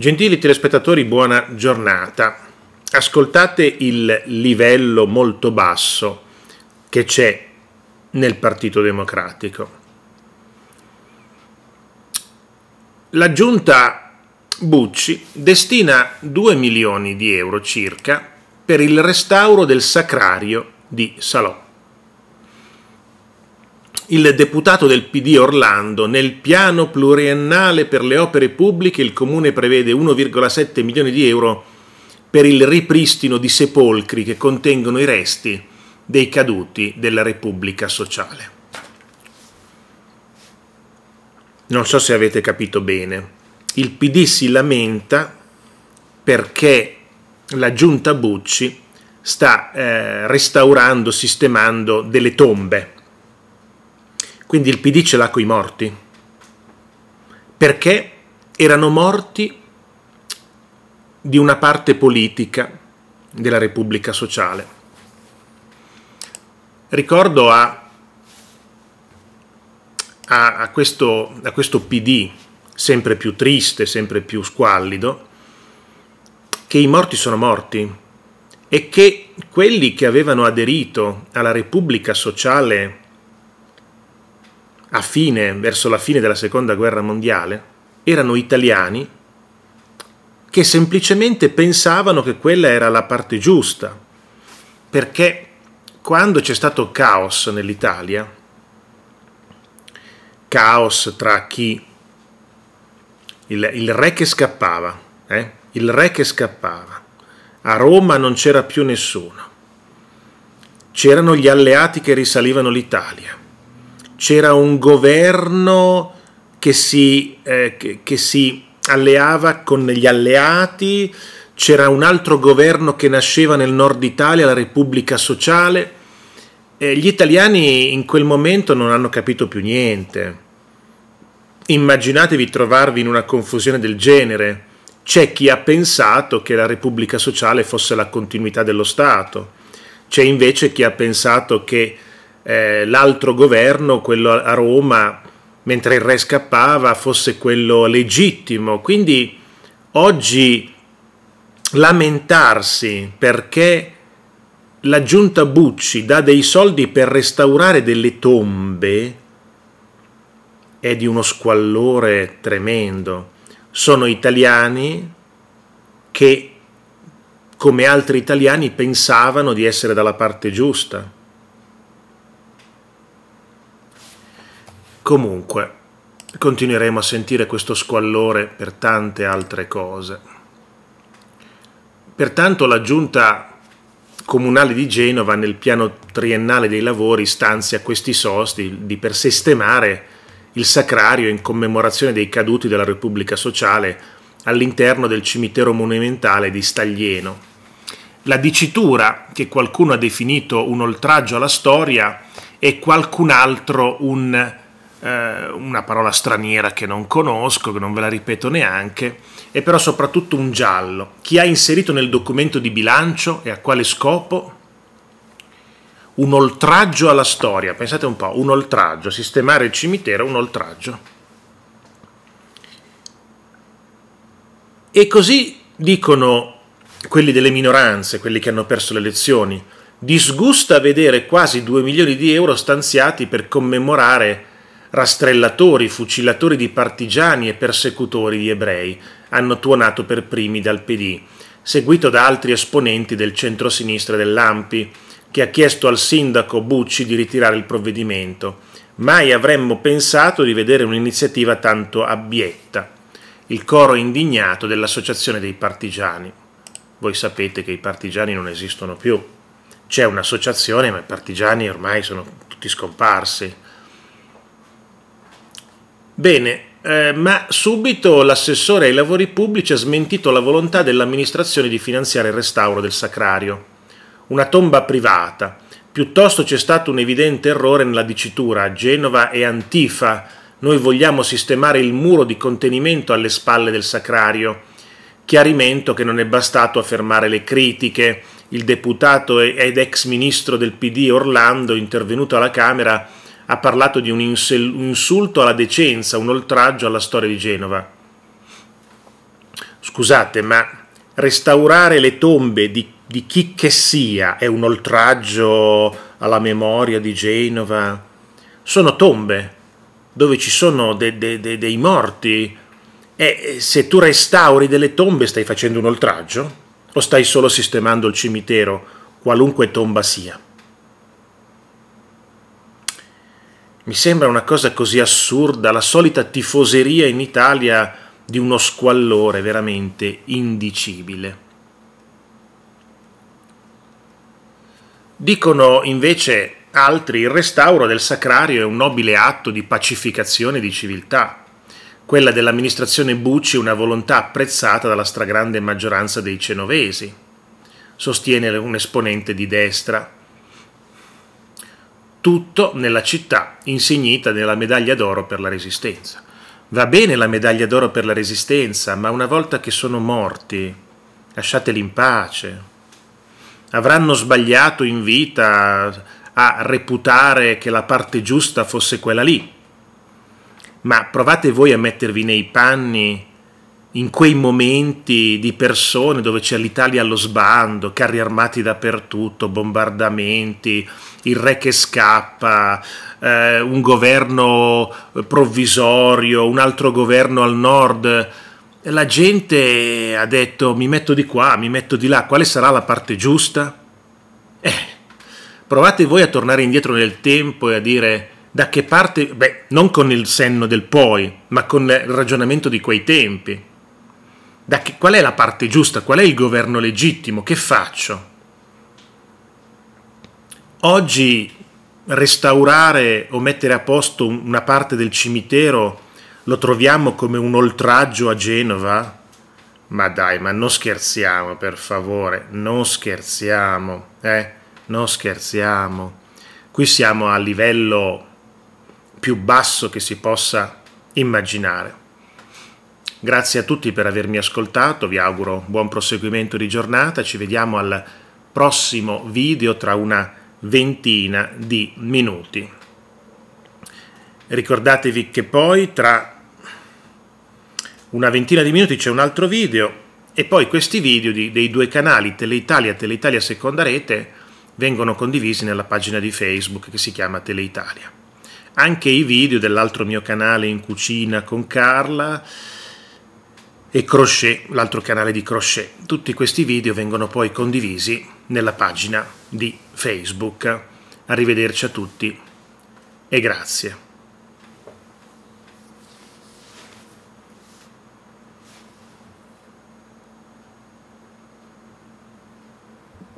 Gentili telespettatori, buona giornata. Ascoltate il livello molto basso che c'è nel Partito Democratico. La giunta Bucci destina 2 milioni di euro circa per il restauro del sacrario di Salò il deputato del PD Orlando, nel piano pluriennale per le opere pubbliche il comune prevede 1,7 milioni di euro per il ripristino di sepolcri che contengono i resti dei caduti della Repubblica Sociale. Non so se avete capito bene. Il PD si lamenta perché la giunta Bucci sta eh, restaurando, sistemando delle tombe quindi il PD ce l'ha coi morti, perché erano morti di una parte politica della Repubblica Sociale. Ricordo a, a, a, questo, a questo PD sempre più triste, sempre più squallido, che i morti sono morti e che quelli che avevano aderito alla Repubblica Sociale a fine, verso la fine della seconda guerra mondiale, erano italiani che semplicemente pensavano che quella era la parte giusta, perché quando c'è stato caos nell'Italia, caos tra chi il, il re che scappava, eh? il re che scappava, a Roma non c'era più nessuno, c'erano gli alleati che risalivano l'Italia c'era un governo che si, eh, che, che si alleava con gli alleati, c'era un altro governo che nasceva nel nord Italia, la Repubblica Sociale. Eh, gli italiani in quel momento non hanno capito più niente. Immaginatevi trovarvi in una confusione del genere. C'è chi ha pensato che la Repubblica Sociale fosse la continuità dello Stato, c'è invece chi ha pensato che eh, l'altro governo, quello a Roma, mentre il re scappava, fosse quello legittimo. Quindi oggi lamentarsi perché la giunta Bucci dà dei soldi per restaurare delle tombe è di uno squallore tremendo. Sono italiani che, come altri italiani, pensavano di essere dalla parte giusta Comunque, continueremo a sentire questo squallore per tante altre cose. Pertanto la giunta comunale di Genova nel piano triennale dei lavori stanzia questi sosti di per sistemare il sacrario in commemorazione dei caduti della Repubblica Sociale all'interno del cimitero monumentale di Staglieno. La dicitura che qualcuno ha definito un oltraggio alla storia e qualcun altro un eh, una parola straniera che non conosco, che non ve la ripeto neanche, e però soprattutto un giallo. Chi ha inserito nel documento di bilancio e a quale scopo? Un oltraggio alla storia, pensate un po', un oltraggio, sistemare il cimitero è un oltraggio. E così dicono quelli delle minoranze, quelli che hanno perso le elezioni, disgusta vedere quasi 2 milioni di euro stanziati per commemorare rastrellatori, fucilatori di partigiani e persecutori di ebrei, hanno tuonato per primi dal PD, seguito da altri esponenti del centrosinistra dell'AMPI, che ha chiesto al sindaco Bucci di ritirare il provvedimento. Mai avremmo pensato di vedere un'iniziativa tanto abietta. Il coro indignato dell'Associazione dei Partigiani. Voi sapete che i partigiani non esistono più. C'è un'associazione, ma i partigiani ormai sono tutti scomparsi Bene, eh, ma subito l'assessore ai lavori pubblici ha smentito la volontà dell'amministrazione di finanziare il restauro del sacrario. Una tomba privata. Piuttosto c'è stato un evidente errore nella dicitura Genova e Antifa. Noi vogliamo sistemare il muro di contenimento alle spalle del sacrario. Chiarimento che non è bastato a fermare le critiche. Il deputato ed ex ministro del PD Orlando, intervenuto alla Camera, ha parlato di un insulto alla decenza, un oltraggio alla storia di Genova. Scusate, ma restaurare le tombe di, di chi che sia è un oltraggio alla memoria di Genova? Sono tombe dove ci sono de, de, de, dei morti e se tu restauri delle tombe stai facendo un oltraggio o stai solo sistemando il cimitero, qualunque tomba sia? Mi sembra una cosa così assurda, la solita tifoseria in Italia di uno squallore veramente indicibile. Dicono invece altri il restauro del sacrario è un nobile atto di pacificazione di civiltà. Quella dell'amministrazione Bucci una volontà apprezzata dalla stragrande maggioranza dei cenovesi, sostiene un esponente di destra tutto nella città insignita della medaglia d'oro per la resistenza. Va bene la medaglia d'oro per la resistenza, ma una volta che sono morti, lasciateli in pace. Avranno sbagliato in vita a reputare che la parte giusta fosse quella lì. Ma provate voi a mettervi nei panni in quei momenti di persone dove c'è l'Italia allo sbando, carri armati dappertutto, bombardamenti, il re che scappa, eh, un governo provvisorio, un altro governo al nord, la gente ha detto mi metto di qua, mi metto di là, quale sarà la parte giusta? Eh, provate voi a tornare indietro nel tempo e a dire da che parte, beh, non con il senno del poi, ma con il ragionamento di quei tempi che, qual è la parte giusta, qual è il governo legittimo, che faccio? Oggi restaurare o mettere a posto una parte del cimitero lo troviamo come un oltraggio a Genova? Ma dai, ma non scherziamo, per favore, non scherziamo, eh? Non scherziamo. Qui siamo al livello più basso che si possa immaginare. Grazie a tutti per avermi ascoltato, vi auguro buon proseguimento di giornata, ci vediamo al prossimo video tra una ventina di minuti. Ricordatevi che poi tra una ventina di minuti c'è un altro video e poi questi video di, dei due canali Teleitalia e Teleitalia Seconda Rete vengono condivisi nella pagina di Facebook che si chiama Teleitalia. Anche i video dell'altro mio canale in cucina con Carla, e Crochet, l'altro canale di Crochet. Tutti questi video vengono poi condivisi nella pagina di Facebook. Arrivederci a tutti e grazie.